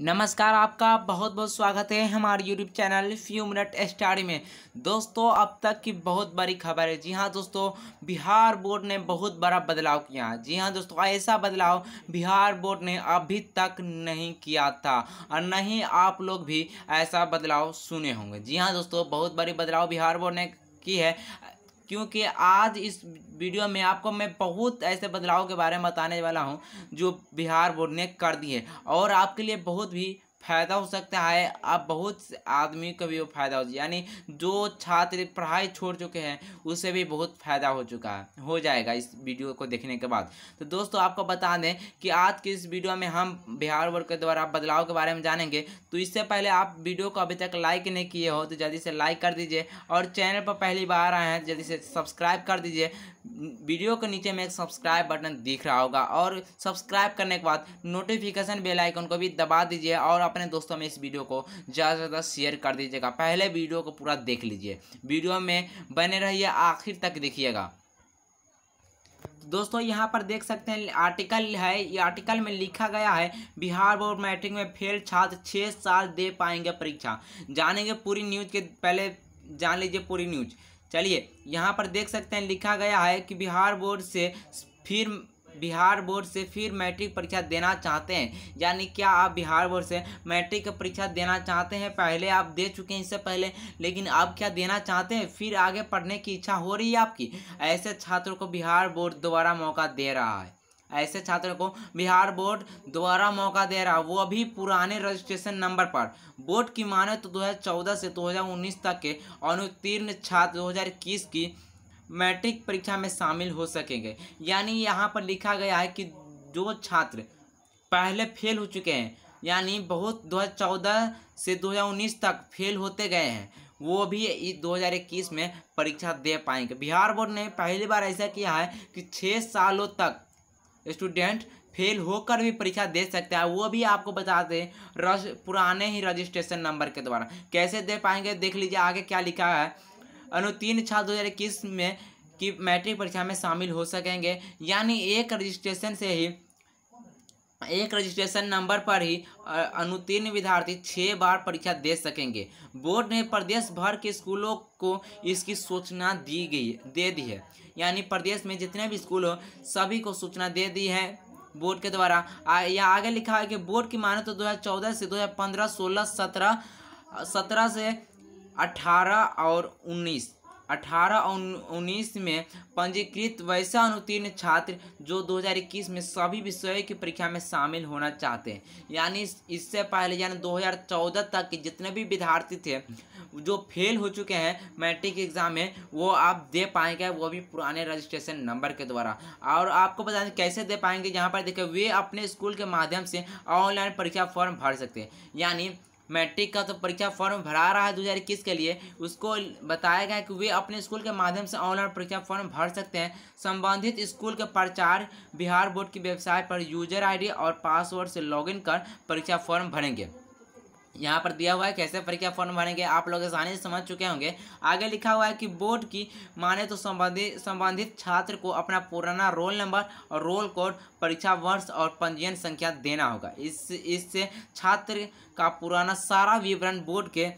नमस्कार आपका बहुत बहुत स्वागत है हमारे YouTube channel few minute study में दोस्तों अब तक की बहुत बड़ी खबर है जी हाँ दोस्तों बिहार बोर्ड ने बहुत बड़ा बदलाव किया जी हाँ दोस्तों ऐसा बदलाव बिहार बोर्ड ने अभी तक नहीं किया था और न ही आप लोग भी ऐसा बदलाव सुने होंगे जी हाँ दोस्तों बहुत बड़ी बदलाव बिहार बोर्ड ने की है क्योंकि आज इस वीडियो में आपको मैं बहुत ऐसे बदलाव के बारे में बताने वाला हूँ जो बिहार बोर्ड ने कर दिए और आपके लिए बहुत भी फ़ायदा हो सकता है अब बहुत आदमी का भी वो फ़ायदा हो यानी जो छात्र पढ़ाई छोड़ चुके हैं उसे भी बहुत फ़ायदा हो चुका है हो जाएगा इस वीडियो को देखने के बाद तो दोस्तों आपको बता दें कि आज की इस वीडियो में हम बिहार वर्ग के द्वारा बदलाव के बारे में जानेंगे तो इससे पहले आप वीडियो को अभी तक लाइक नहीं किए हो तो जल्दी से लाइक कर दीजिए और चैनल पर पहली बार आए हैं जल्दी से सब्सक्राइब कर दीजिए वीडियो के नीचे में एक सब्सक्राइब बटन दिख रहा होगा और सब्सक्राइब करने के बाद नोटिफिकेशन बेल आइकन को भी दबा दीजिए और अपने दोस्तों में इस वीडियो को ज़्यादा से ज़्यादा शेयर कर दीजिएगा पहले वीडियो को पूरा देख लीजिए वीडियो में बने रहिए आखिर तक देखिएगा दोस्तों यहाँ पर देख सकते हैं आर्टिकल है ये आर्टिकल में लिखा गया है बिहार बोर्ड मैट्रिक में फेल छात्र छः साल दे पाएंगे परीक्षा जानेंगे पूरी न्यूज के पहले जान लीजिए पूरी न्यूज़ चलिए यहाँ पर देख सकते हैं लिखा गया है कि बिहार बोर्ड से फिर बिहार बोर्ड से फिर मैट्रिक परीक्षा देना चाहते हैं यानी क्या आप बिहार बोर्ड से मैट्रिक परीक्षा देना चाहते हैं पहले आप दे चुके हैं इससे पहले लेकिन अब क्या देना चाहते हैं फिर आगे पढ़ने की इच्छा हो रही है आपकी ऐसे छात्रों को बिहार बोर्ड दोबारा मौका दे रहा है ऐसे छात्रों को बिहार बोर्ड द्वारा मौका दे रहा वो अभी पुराने रजिस्ट्रेशन नंबर पर बोर्ड की माने तो 2014 से 2019 तक के अनुत्तीर्ण छात्र 2021 की मैट्रिक परीक्षा में शामिल हो सकेंगे यानी यहाँ पर लिखा गया है कि जो छात्र पहले फेल हो चुके हैं यानी बहुत 2014 से 2019 तक फेल होते गए हैं वो भी इस इक्कीस में परीक्षा दे पाएंगे बिहार बोर्ड ने पहली बार ऐसा किया है कि छः सालों तक स्टूडेंट फेल होकर भी परीक्षा दे सकता है वो भी आपको बता दें रज पुराने ही रजिस्ट्रेशन नंबर के द्वारा कैसे दे पाएंगे देख लीजिए आगे क्या लिखा है तीन छात्र दो हज़ार इक्कीस में कि मैट्रिक परीक्षा में शामिल हो सकेंगे यानी एक रजिस्ट्रेशन से ही एक रजिस्ट्रेशन नंबर पर ही अनुतीर्ण विद्यार्थी छः बार परीक्षा दे सकेंगे बोर्ड ने प्रदेश भर के स्कूलों को इसकी सूचना दी गई दे दी है यानी प्रदेश में जितने भी स्कूल हो सभी को सूचना दे दी है बोर्ड के द्वारा या आगे लिखा है कि बोर्ड की माने तो 2014 से 2015 16 17 17 से 18 और उन्नीस अठारह उन्नीस में पंजीकृत वैसा अनुतीर्ण छात्र जो 2021 में सभी विषयों की परीक्षा में शामिल होना चाहते हैं यानी इससे पहले यानी 2014 तक के जितने भी विद्यार्थी थे जो फेल हो चुके हैं मैट्रिक एग्ज़ाम में वो आप दे पाएंगे वो भी पुराने रजिस्ट्रेशन नंबर के द्वारा और आपको बता दें कैसे दे पाएंगे यहाँ पर देखिए वे अपने स्कूल के माध्यम से ऑनलाइन परीक्षा फॉर्म भर सकते हैं यानी मैट्रिक का तो परीक्षा फॉर्म भरा रहा है दो के लिए उसको बताया गया है कि वे अपने स्कूल के माध्यम से ऑनलाइन परीक्षा फॉर्म भर सकते हैं संबंधित स्कूल के प्रचार बिहार बोर्ड की वेबसाइट पर यूजर आईडी और पासवर्ड से लॉगिन कर परीक्षा फॉर्म भरेंगे यहाँ पर दिया हुआ है कैसे परीक्षा फॉर्म भरेंगे आप लोग आसानी से समझ चुके होंगे आगे लिखा हुआ है कि बोर्ड की माने तो संबंधित संबंधित छात्र को अपना पुराना रोल नंबर और रोल कोड परीक्षा वर्ष और पंजीयन संख्या देना होगा इस इससे छात्र का पुराना सारा विवरण बोर्ड के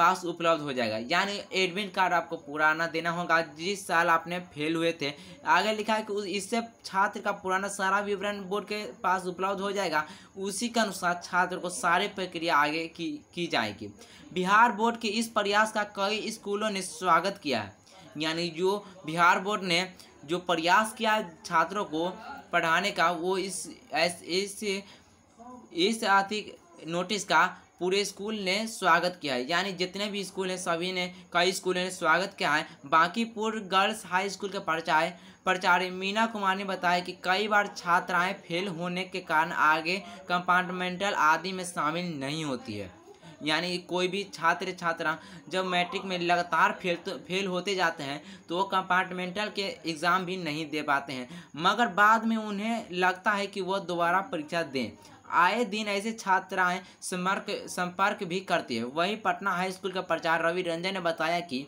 पास उपलब्ध हो जाएगा यानी एडमिन कार्ड आपको पुराना देना होगा जिस साल आपने फेल हुए थे आगे लिखा है कि इससे छात्र का पुराना सारा विवरण बोर्ड के पास उपलब्ध हो जाएगा उसी के अनुसार छात्र को सारे प्रक्रिया आगे की की जाएगी बिहार बोर्ड के इस प्रयास का कई स्कूलों ने स्वागत किया है यानी जो बिहार बोर्ड ने जो प्रयास किया छात्रों को पढ़ाने का वो इस ऐसे इस, इस आर्थिक नोटिस का पूरे स्कूल ने स्वागत किया है यानी जितने भी स्कूल हैं सभी ने कई स्कूलों ने स्वागत किया है बांकीपुर गर्ल्स हाई स्कूल के प्रचार प्रचार्य मीना कुमार ने बताया कि कई बार छात्राएं फेल होने के कारण आगे कंपार्टमेंटल आदि में शामिल नहीं होती है यानी कोई भी छात्र छात्रा जब मैट्रिक में लगातार फेल तो फेल होते जाते हैं तो वो कंपार्टमेंटल के एग्ज़ाम भी नहीं दे पाते हैं मगर बाद में उन्हें लगता है कि वह दोबारा परीक्षा दें आए दिन ऐसे छात्राएं संपर्क संपर्क भी करती है वही पटना हाई स्कूल का प्रचार रवि रंजन ने बताया कि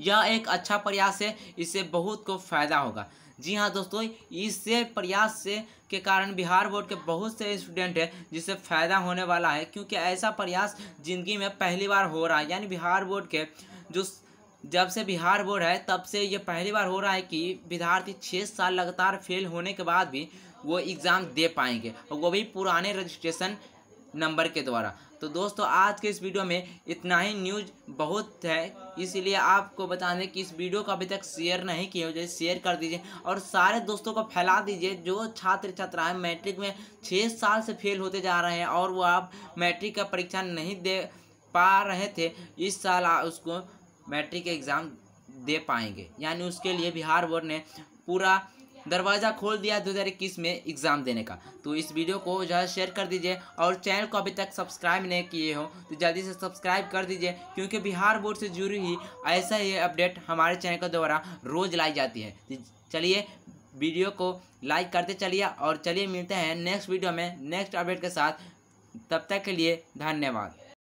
यह एक अच्छा प्रयास है इससे बहुत को फायदा होगा जी हाँ दोस्तों इससे प्रयास से के कारण बिहार बोर्ड के बहुत से स्टूडेंट हैं जिससे फ़ायदा होने वाला है क्योंकि ऐसा प्रयास ज़िंदगी में पहली बार हो रहा है यानी बिहार बोर्ड के जो जब से बिहार बोर्ड है तब से ये पहली बार हो रहा है कि विद्यार्थी छः साल लगातार फेल होने के बाद भी वो एग्ज़ाम दे पाएंगे और वो भी पुराने रजिस्ट्रेशन नंबर के द्वारा तो दोस्तों आज के इस वीडियो में इतना ही न्यूज बहुत है इसलिए आपको बता दें कि इस वीडियो को अभी तक शेयर नहीं किया हो जाए शेयर कर दीजिए और सारे दोस्तों को फैला दीजिए जो छात्र छात्राएं मैट्रिक में छः साल से फेल होते जा रहे हैं और वो आप मैट्रिक का परीक्षा नहीं दे पा रहे थे इस साल उसको मैट्रिक एग्ज़ाम दे पाएंगे यानी उसके लिए बिहार बोर्ड ने पूरा दरवाज़ा खोल दिया इक्कीस में एग्ज़ाम देने का तो इस वीडियो को ज़्यादा शेयर कर दीजिए और चैनल को अभी तक सब्सक्राइब नहीं किए हो तो जल्दी से सब्सक्राइब कर दीजिए क्योंकि बिहार बोर्ड से जुड़ी ही ऐसा ही अपडेट हमारे चैनल के द्वारा रोज़ लाई जाती है तो चलिए वीडियो को लाइक करते चलिए और चलिए मिलते हैं नेक्स्ट वीडियो में नेक्स्ट अपडेट के साथ तब तक के लिए धन्यवाद